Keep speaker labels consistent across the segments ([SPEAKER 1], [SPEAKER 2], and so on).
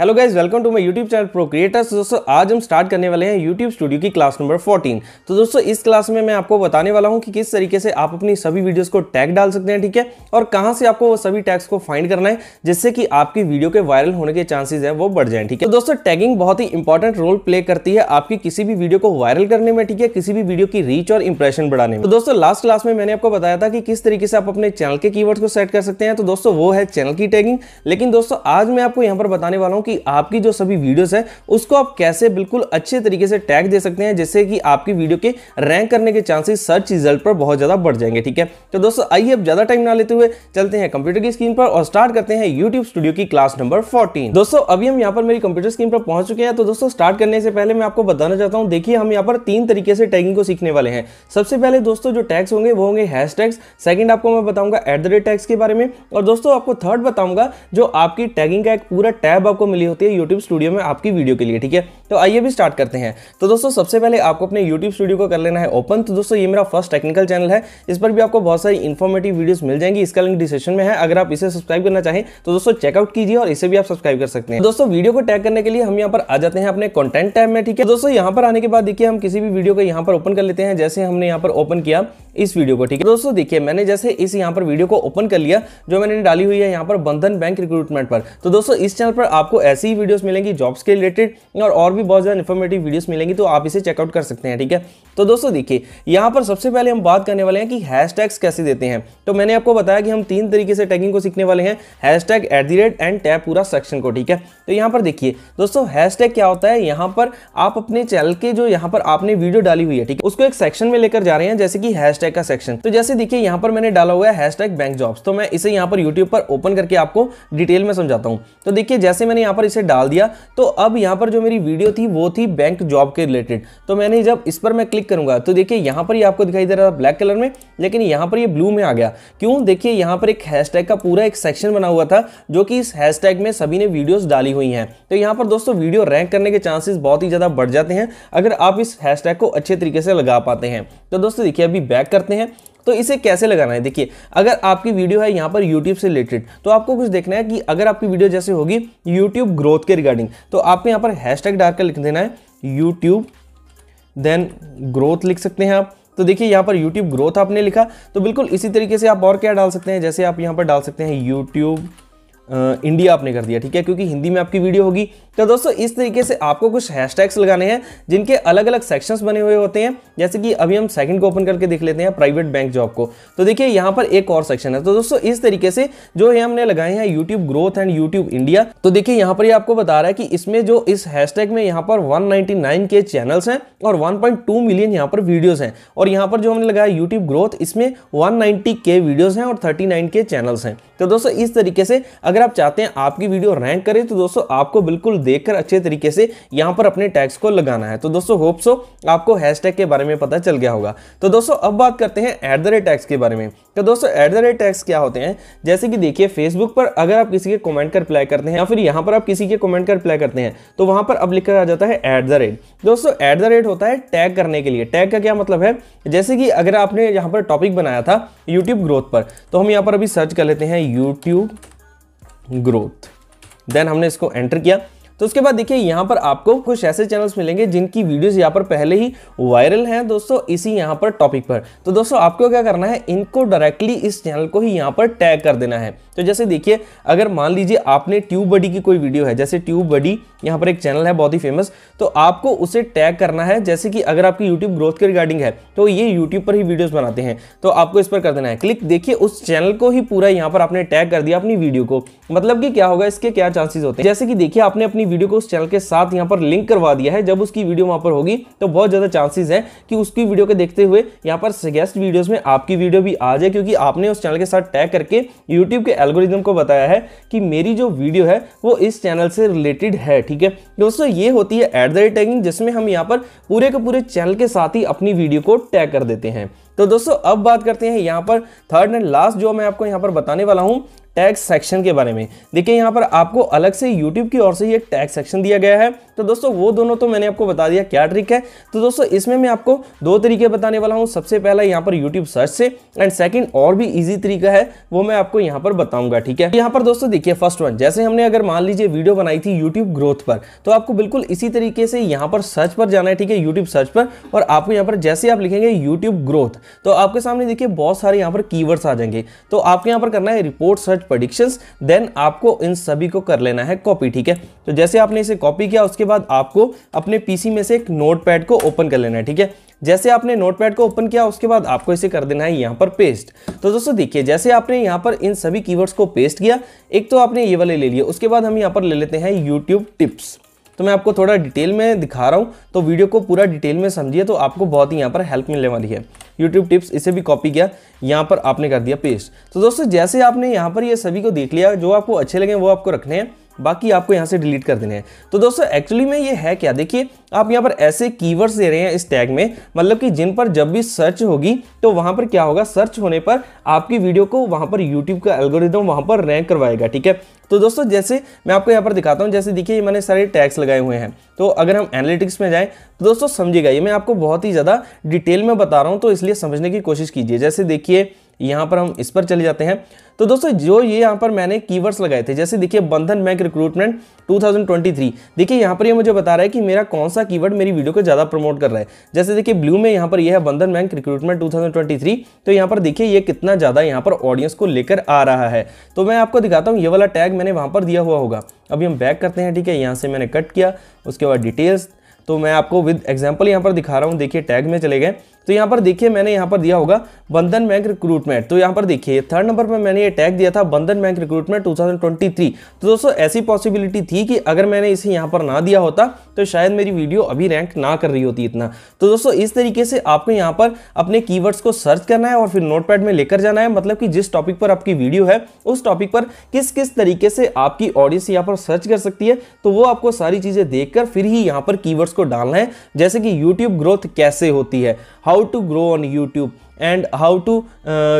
[SPEAKER 1] hello guys welcome to my YouTube channel pro creators दोस्तों आज हम स्टार्ट करने वाले हैं यूट्यूब स्टूडियो की क्लास नंबर 14 तो दोस्तों इस क्लास में मैं आपको बताने वाला हूं कि किस तरीके से आप अपनी सभी वीडियोस को टैग डाल सकते हैं ठीक है और कहां से आपको वो सभी टैग्स को फाइंड करना है जिससे कि आपकी वीडियो के वायरल होने के चांसेज है वो बढ़ जाए ठीक है तो दोस्तों टैगिंग बहुत ही इंपॉर्टेंट रोल प्ले करती है आपकी किसी भी वीडियो को वायरल करने में ठीक है किसी भी वीडियो की रीच और इंप्रेशन बढ़ाने में तो दोस्तों लास्ट क्लास में मैंने आपको बताया था कि किस तरीके से आप अपने चैनल के की को सेट कर सकते हैं तो दोस्तों वो है चैनल की टैगिंग लेकिन दोस्तों आज मैं आपको यहाँ पर बताने वाला हूँ कि आपकी जो सभी वीडियोस है उसको आप कैसे बिल्कुल अच्छे तरीके से टैग दे सकते हैं जिससे कि आपकी वीडियो के रैंक करने के चांसेस सर्च रिजल्ट पर बहुत ज़्यादा बढ़ जाएंगे ठीक है तो दोस्तों आइए अब ज़्यादा टाइम ना लेते हुए चलते हैं कंप्यूटर की स्क्रीन पर और स्टार्ट करते हैं यूट्यूब स्टूडियो की क्लास नंबर फोर्टीन दोस्तों अभी हम यहाँ पर मेरी कंप्यूटर स्क्रीन पर पहुंच चुके हैं तो दोस्तों स्टार्ट करने से पहले मैं आपको बताना चाहता हूँ देखिए हम यहाँ पर तीन तरीके से टैगिंग को सीखने वाले हैं सबसे पहले दोस्तों जो टैग्स होंगे वो होंगे हैश टैग्स सेकेंड आपको मैं बताऊंगा एट द रेट टैग्स के बारे में और दोस्तों आपको थर्ड बताऊंगा जो आपकी टैगिंग का एक पूरा टैब आपको मिल लिए होती है यूट्यूब स्टूडियो में आपकी वीडियो के लिए ठीक है तो आइए भी स्टार्ट करते हैं तो दोस्तों सबसे पहले आपको अपने यूट्यूब स्टूडियो को कर लेना है ओपन तो दोस्तों ये मेरा फर्स्ट टेक्निकल चैनल है इस पर भी आपको बहुत सारी इन्फॉर्मेटिव वीडियोस मिल जाएंगी इसका लिंक डिस्क्रिप्शन में है अगर आप इसे सब्सक्राइब करना चाहें तो दोस्तों चेकआउट कीजिए और इसे भी आप सब्सक्राइब कर सकते हैं दोस्तों वीडियो को टैग करने के लिए हम यहाँ पर आ जाते हैं अपने कॉन्टेंट टैब में ठीक है दोस्तों यहाँ पर आने के बाद देखिए हम किसी भी वीडियो को यहाँ पर ओपन कर लेते हैं जैसे हमने यहाँ पर ओपन किया इस वीडियो को ठीक है दोस्तों देखिए मैंने जैसे इस यहाँ पर वीडियो को ओपन कर लिया जो मैंने डाली हुई है यहाँ पर बंधन बैंक रिक्रूटमेंट पर तो दोस्तों इस चैनल पर आपको ऐसी ही वीडियोस मिलेंगी जॉब्स के रिलेटेड और और भी बहुत ज़्यादा इन्फॉर्मेटिव वीडियोस मिलेंगी तो आप इसे चेकआउट कर सकते हैं ठीक है तो दोस्तों देखिए यहाँ पर सबसे पहले हम बात करने वाले हैं कि हैश कैसे देते हैं तो मैंने आपको बताया कि हम तीन तरीके से टैगिंग को सीखने वाले हैं hash tag at and tap पूरा सेक्शन को ठीक है तो यहाँ पर देखिए दोस्तों हैश क्या होता है यहाँ पर आप अपने चैनल के जो यहाँ पर आपने वीडियो डाली हुई है ठीक है उसको एक सेक्शन में लेकर जा रहे हैं जैसे कि हैश का सेक्शन तो जैसे देखिए यहाँ पर मैंने डाला हुआ है हैश बैंक जॉब्स तो मैं इसे यहाँ पर यूट्यूब पर ओपन करके आपको डिटेल में समझाता हूँ तो देखिए जैसे मैंने यहाँ पर इसे डाल दिया तो अब यहाँ पर जो मेरी वीडियो थी वो थी बैंक जॉब के रिलेटेड तो मैंने जब इस पर मैं क्लिक करूँगा तो देखिए यहाँ पर ही आपको दिखाई दे रहा था ब्लैक कलर में लेकिन यहाँ पर ये ब्लू में आ गया क्यों देखिए यहाँ पर एक हैशटैग का पूरा एक सेक्शन बना हुआ था जो कि इस हैशटैग में सभी ने वीडियोज़ डाली हुई हैं तो यहाँ पर दोस्तों वीडियो रैंक करने के चांसेस बहुत ही ज़्यादा बढ़ जाते हैं अगर आप इस हैशटैग को अच्छे तरीके से लगा पाते हैं तो दोस्तों देखिए अभी बैक करते हैं तो इसे कैसे लगाना है देखिए अगर आपकी वीडियो है यहाँ पर यूट्यूब से रिलेटेड तो आपको कुछ देखना है कि अगर आपकी वीडियो जैसे होगी यूट्यूब ग्रोथ के रिगार्डिंग तो आपको यहाँ पर हैश टैग डालकर लिख देना है यूट्यूब देन ग्रोथ लिख सकते हैं आप तो देखिए यहाँ पर YouTube ग्रोथ आपने लिखा तो बिल्कुल इसी तरीके से आप और क्या डाल सकते हैं जैसे आप यहाँ पर डाल सकते हैं YouTube इंडिया आपने कर दिया ठीक है क्योंकि हिंदी में आपकी वीडियो होगी तो दोस्तों इस तरीके से आपको कुछ हैशटैग्स लगाने हैं जिनके अलग अलग सेक्शंस बने हुए होते हैं जैसे कि अभी हम सेकंड को ओपन करके देख लेते हैं प्राइवेट बैंक जॉब को तो देखिए यहाँ पर एक और सेक्शन है तो दोस्तों इस तरीके से जो ये हमने लगाए हैं YouTube growth and YouTube India तो देखिए यहाँ पर ये आपको बता रहा है कि इसमें जो इस हैशटैग में यहाँ पर वन के चैनल्स हैं और वन मिलियन यहाँ पर वीडियोज हैं और यहाँ पर जो हमने लगाया यूट्यूब ग्रोथ इसमें वन के वीडियोज हैं और थर्टी के चैनल्स हैं तो दोस्तों इस तरीके से अगर अगर आप चाहते हैं आपकी वीडियो रैंक करे तो दोस्तों आपको बिल्कुल देखकर अच्छे तरीके से यहां पर अपने टैग्स को लगाना है तो दोस्तों होप सो आपको हैशटैग के बारे में पता चल गया होगा तो दोस्तों अब बात करते हैं एट द रेट टैक्स के बारे में तो दोस्तों एट द रेट टैक्स क्या होते हैं जैसे कि देखिए फेसबुक पर अगर आप किसी के कॉमेंट कर रिप्लाई करते हैं या फिर यहाँ पर आप किसी के कॉमेंट कर रिप्लाई करते हैं तो वहां पर अब लिखकर आ जाता है एट द रेट दोस्तों एट द रेट होता है टैग करने के लिए टैग का क्या मतलब है जैसे कि अगर आपने यहाँ पर टॉपिक बनाया था यूट्यूब ग्रोथ पर तो हम यहाँ पर अभी सर्च कर लेते हैं यूट्यूब ग्रोथ देन हमने इसको एंटर किया तो उसके बाद देखिए यहाँ पर आपको कुछ ऐसे चैनल्स मिलेंगे जिनकी वीडियोस यहाँ पर पहले ही वायरल हैं दोस्तों इसी यहाँ पर टॉपिक पर तो दोस्तों आपको क्या करना है इनको डायरेक्टली इस चैनल को ही यहाँ पर टैग कर देना है तो जैसे देखिए अगर मान लीजिए आपने ट्यूब बडी की कोई वीडियो है जैसे ट्यूब बडी यहाँ पर एक चैनल है बहुत ही फेमस तो आपको उसे टैग करना है जैसे कि अगर आपकी यूट्यूब ग्रोथ के रिगार्डिंग है तो ये यूट्यूब पर ही वीडियोज़ बनाते हैं तो आपको इस पर कर देना है क्लिक देखिए उस चैनल को ही पूरा यहाँ पर आपने टैग कर दिया अपनी वीडियो को मतलब कि क्या होगा इसके क्या चांसेस होते हैं जैसे कि देखिए आपने अपनी वीडियो को उस चैनल के साथ यहाँ पर लिंक करवा दिया है जब उसकी वीडियो वहाँ पर होगी तो बहुत ज़्यादा चांसेस है कि उसकी वीडियो को देखते हुए यहाँ पर सजेस्ट वीडियोज़ में आपकी वीडियो भी आ जाए क्योंकि आपने उस चैनल के साथ टैग करके यूट्यूब के एल्गोरिदम को बताया है कि मेरी जो वीडियो है वो इस चैनल से रिलेटेड है ठीक है दोस्तों ये होती है एट द रेट टैगिंग जिसमें हम यहाँ पर पूरे के पूरे चैनल के साथ ही अपनी वीडियो को टैग कर देते हैं तो दोस्तों अब बात करते हैं यहाँ पर थर्ड एंड लास्ट जो मैं आपको यहाँ पर बताने वाला हूँ टैग सेक्शन के बारे में देखिए यहाँ पर आपको अलग से यूट्यूब की ओर से ये टैग सेक्शन दिया गया है तो दोस्तों वो दोनों तो मैंने आपको बता दिया क्या ट्रिक है तो दोस्तों इसमें मैं आपको दो तरीके बताने वाला हूँ सबसे पहला यहाँ पर यूट्यूब सर्च से एंड सेकेंड और भी ईजी तरीका है वो मैं आपको यहाँ पर बताऊंगा ठीक है यहाँ पर दोस्तों देखिए फर्स्ट वन जैसे हमने अगर मान लीजिए वीडियो बनाई थी यूट्यूब ग्रोथ पर तो आपको बिल्कुल इसी तरीके से यहाँ पर सर्च पर जाना है ठीक है यूट्यूब सर्च पर और आपको यहाँ पर जैसे आप लिखेंगे यूट्यूब ग्रोथ तो आपके सामने देखिए बहुत सारे यहाँ पर कीवर्ड्स आ जाएंगे तो आपको यहाँ पर करना है रिपोर्ट सर्च प्रडिक्शंस देन आपको इन सभी को कर लेना है कॉपी ठीक है तो जैसे आपने इसे कॉपी किया उसके बाद आपको अपने पीसी में से एक नोट को ओपन कर लेना है ठीक है जैसे आपने नोटपैड को ओपन किया उसके बाद आपको इसे कर देना है यहाँ पर पेस्ट तो दोस्तों देखिए जैसे आपने यहाँ पर इन सभी कीवर्ड्स को पेस्ट किया एक तो आपने ये वाले ले लिए उसके बाद हम यहाँ पर ले लेते हैं यूट्यूब टिप्स तो मैं आपको थोड़ा डिटेल में दिखा रहा हूँ तो वीडियो को पूरा डिटेल में समझिए तो आपको बहुत ही यहाँ पर हेल्प मिलने वाली है YouTube टिप्स इसे भी कॉपी किया यहाँ पर आपने कर दिया पेस्ट तो दोस्तों जैसे आपने यहाँ पर ये यह सभी को देख लिया जो आपको अच्छे लगे वो आपको रखने हैं बाकी आपको यहाँ से डिलीट कर देने हैं तो दोस्तों एक्चुअली में ये है क्या देखिए आप यहाँ पर ऐसे कीवर्ड्स दे रहे हैं इस टैग में मतलब कि जिन पर जब भी सर्च होगी तो वहाँ पर क्या होगा सर्च होने पर आपकी वीडियो को वहाँ पर यूट्यूब का एल्गोरिदम वहाँ पर रैंक करवाएगा ठीक है तो दोस्तों जैसे मैं आपको यहाँ पर दिखाता हूँ जैसे देखिए मैंने सारे टैग्स लगाए हुए हैं तो अगर हम एनालिटिक्स में जाएँ तो दोस्तों समझिएगा ये मैं आपको बहुत ही ज़्यादा डिटेल में बता रहा हूँ तो इसलिए समझने की कोशिश कीजिए जैसे देखिए यहाँ पर हम इस पर चले जाते हैं तो दोस्तों जो ये यहाँ पर मैंने कीवर्ड्स लगाए थे जैसे देखिए बंधन बैंक रिक्रूटमेंट 2023 देखिए यहाँ पर ये यह मुझे बता रहा है कि मेरा कौन सा कीवर्ड मेरी वीडियो को ज़्यादा प्रमोट कर रहा है जैसे देखिए ब्लू में यहाँ पर ये यह है बंधन बैंक रिक्रूटमेंट 2023 तो यहाँ पर देखिए ये कितना ज़्यादा यहाँ पर ऑडियंस को लेकर आ रहा है तो मैं आपको दिखाता हूँ ये वाला टैग मैंने वहाँ पर दिया हुआ होगा अभी हम बैक करते हैं ठीक है यहाँ से मैंने कट किया उसके बाद डिटेल्स तो मैं आपको विद एग्जाम्पल यहाँ पर दिखा रहा हूँ देखिए टैग में चले गए तो यहाँ पर देखिए मैंने यहाँ पर दिया होगा बंधन बैंक रिक्रूटमेंट तो यहाँ पर देखिए थर्ड नंबर पर मैंने ये टैग दिया था बंधन बैंक रिक्रूटमेंट 2023 तो दोस्तों ऐसी पॉसिबिलिटी थी कि अगर मैंने इसे यहाँ पर ना दिया होता तो शायद मेरी वीडियो अभी रैंक ना कर रही होती इतना तो दोस्तों इस तरीके से आपको यहाँ पर अपने की को सर्च करना है और फिर नोट में लेकर जाना है मतलब कि जिस टॉपिक पर आपकी वीडियो है उस टॉपिक पर किस किस तरीके से आपकी ऑडियंस यहाँ पर सर्च कर सकती है तो वो आपको सारी चीज़ें देख फिर ही यहाँ पर की को डालना है जैसे कि यूट्यूब ग्रोथ कैसे होती है how how to grow on YouTube and how to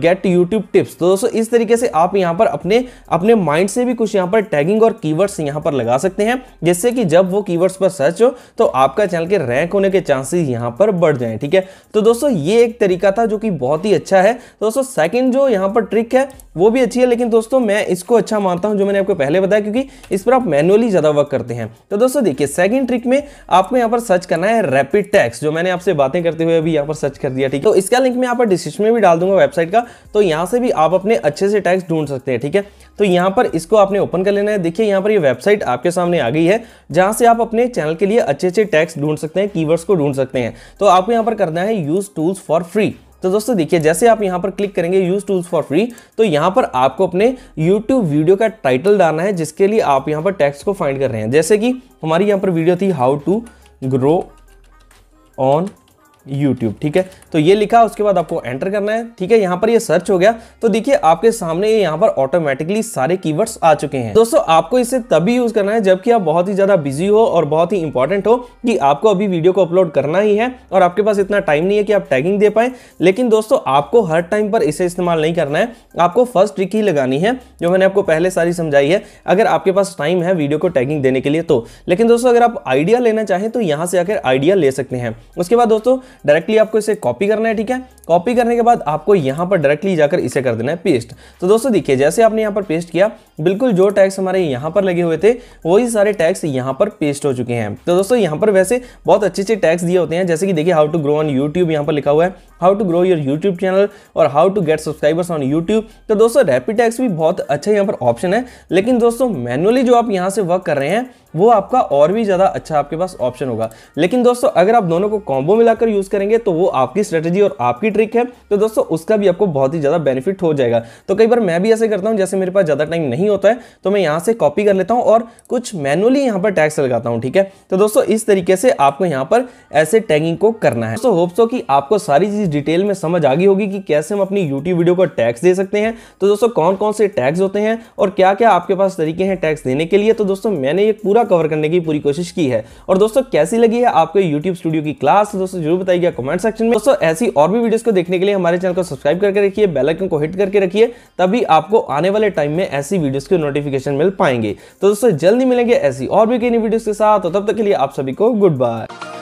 [SPEAKER 1] get YouTube tips तो दोस्तों इस तरीके से आप यहाँ पर अपने अपने माइंड से भी कुछ यहाँ पर टैगिंग और कीवर्ड्स यहाँ पर लगा सकते हैं जिससे कि जब वो कीवर्ड्स पर सर्च हो तो आपका चैनल के रैंक होने के चांसेस यहाँ पर बढ़ जाएं ठीक है तो दोस्तों ये एक तरीका था जो कि बहुत ही अच्छा है तो दोस्तों सेकेंड जो यहाँ पर ट्रिक है वो भी अच्छी है लेकिन दोस्तों मैं इसको अच्छा मानता हूँ जो मैंने आपको पहले बताया क्योंकि इस पर आप मैनुअली ज़्यादा वर्क करते हैं तो दोस्तों देखिए सेकंड ट्रिक में आपको यहाँ पर सर्च करना है रैपिड टैक्स जो मैंने आपसे बातें करते हुए अभी यहाँ पर सर्च कर दिया ठीक है तो इसका लिंक मैं यहाँ पर डिस्क्रिप्शन में भी डाल दूंगा वेबसाइट का तो यहाँ से भी आप अपने अच्छे से टैक्स ढूंढ सकते हैं ठीक है तो यहाँ पर इसको आपने ओपन कर लेना है देखिए यहाँ पर ये वेबसाइट आपके सामने आ गई है जहाँ से आप अपने चैनल के लिए अच्छे अच्छे टैक्स ढूंढ सकते हैं कीवर्ड्स को ढूंढ सकते हैं तो आपको यहाँ पर करना है यूज़ टूल्स फॉर फ्री तो दोस्तों देखिए जैसे आप यहाँ पर क्लिक करेंगे यूज टूल्स फॉर फ्री तो यहाँ पर आपको अपने यूट्यूब वीडियो का टाइटल डालना है जिसके लिए आप यहाँ पर टेक्स्ट को फाइंड कर रहे हैं जैसे कि हमारी यहाँ पर वीडियो थी how to grow on YouTube ठीक है तो ये लिखा उसके बाद आपको एंटर करना है ठीक है यहाँ पर ये सर्च हो गया तो देखिए आपके सामने ये यहाँ पर ऑटोमेटिकली सारे कीवर्ड्स आ चुके हैं दोस्तों आपको इसे तभी यूज करना है जबकि आप बहुत ही ज्यादा बिजी हो और बहुत ही इंपॉर्टेंट हो कि आपको अभी वीडियो को अपलोड करना ही है और आपके पास इतना टाइम नहीं है कि आप टैगिंग दे पाए लेकिन दोस्तों आपको हर टाइम पर इसे इस्तेमाल नहीं करना है आपको फर्स्ट ट्रिक ही लगानी है जो मैंने आपको पहले सारी समझाई है अगर आपके पास टाइम है वीडियो को टैगिंग देने के लिए तो लेकिन दोस्तों अगर आप आइडिया लेना चाहें तो यहाँ से आकर आइडिया ले सकते हैं उसके बाद दोस्तों डायरेक्टली आपको इसे कॉपी करना है ठीक है कॉपी करने के बाद आपको यहाँ पर डायरेक्टली जाकर इसे कर देना है पेस्ट तो दोस्तों देखिए जैसे आपने यहाँ पर पेस्ट किया बिल्कुल जो टैक्स हमारे यहाँ पर लगे हुए थे वही सारे टैक्स यहाँ पर पेस्ट हो चुके हैं तो दोस्तों यहाँ पर वैसे बहुत अच्छे अच्छे टैक्स दिए होते हैं जैसे कि देखिए how to grow on YouTube यहाँ पर लिखा हुआ है how to grow your YouTube channel और how to get subscribers on YouTube तो दोस्तों रैपिड टैक्स भी बहुत अच्छा यहाँ पर ऑप्शन है लेकिन दोस्तों मैनुअली जो आप यहाँ से वर्क कर रहे हैं वो आपका और भी ज़्यादा अच्छा आपके पास ऑप्शन होगा लेकिन दोस्तों अगर आप दोनों को कॉम्बो मिलाकर यूज़ करेंगे तो वो आपकी स्ट्रेटेजी और आपकी ट्रिक है तो दोस्तों उसका भी आपको बहुत ही ज़्यादा बेनिफिट हो जाएगा तो कई बार मैं भी ऐसे करता हूँ जैसे मेरे पास ज़्यादा टाइम नहीं होता है तो मैं यहाँ से कॉपी कर लेता हूँ और कुछ मैनुअली यहाँ पर टैक्स लगाता हूँ ठीक है तो दोस्तों इस तरीके से आपको यहाँ पर ऐसे टैगिंग को करना है दोस्तों होप्सो कि आपको सारी चीज़ डिटेल में समझ आ गई होगी कि कैसे हम अपनी यूट्यूब वीडियो को टैक्स दे सकते हैं तो दोस्तों कौन कौन से टैक्स होते हैं और क्या क्या आपके पास तरीके हैं टैक्स देने के लिए तो दोस्तों मैंने ये पूरा पूरा कवर करने की पूरी कोशिश की है और दोस्तों कैसी लगी है आपको यूट्यूब स्टूडियो की क्लास तो दोस्तों जरूर बताइएगा कमेंट सेक्शन में दोस्तों ऐसी और भी वीडियोस को देखने के लिए हमारे चैनल को सब्सक्राइब करके रखिए बेलाइकन को हिट करके रखिए तभी आपको आने वाले टाइम में ऐसी वीडियोज के नोटिफिकेशन मिल पाएंगे तो दोस्तों जल्दी मिलेंगे ऐसी और भी कई वीडियोज के साथ तो तब तक के लिए आप सभी को गुड बाय